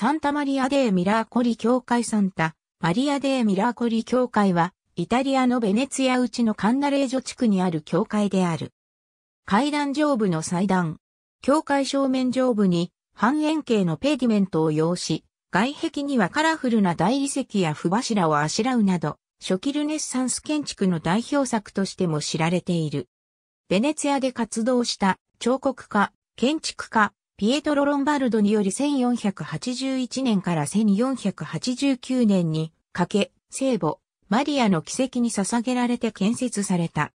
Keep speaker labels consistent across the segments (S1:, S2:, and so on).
S1: サンタマリア・デー・ミラーコリ教会サンタ、マリア・デー・ミラーコリ教会は、イタリアのベネツィア内のカンナレージョ地区にある教会である。階段上部の祭壇、教会正面上部に半円形のペーディメントを要し、外壁にはカラフルな大理石や不柱をあしらうなど、初期ルネッサンス建築の代表作としても知られている。ベネツィアで活動した彫刻家、建築家、ピエトロ・ロンバルドにより1481年から1489年にかけ、聖母、マリアの奇跡に捧げられて建設された。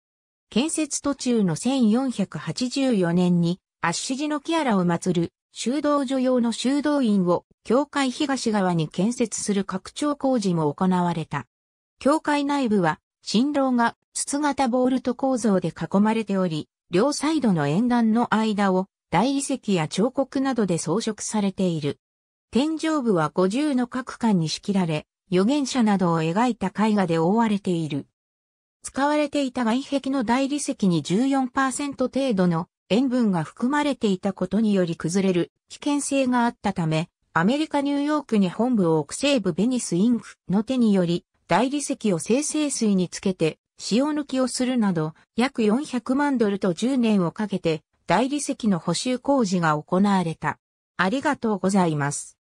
S1: 建設途中の1484年に、アッシジのキアラを祀る、修道所用の修道院を、教会東側に建設する拡張工事も行われた。教会内部は、新郎が筒型ボールト構造で囲まれており、両サイドの沿岸の間を大理石や彫刻などで装飾されている。天井部は50の各館に仕切られ、預言者などを描いた絵画で覆われている。使われていた外壁の大理石に14%程度の塩分が含まれていたことにより崩れる危険性があったため、アメリカ・ニューヨークに本部を置く西部ベニス・インクの手により、大理石を生成水につけて、塩抜きをするなど、約400万ドルと10年をかけて、大理石の補修工事が行われた。ありがとうございます。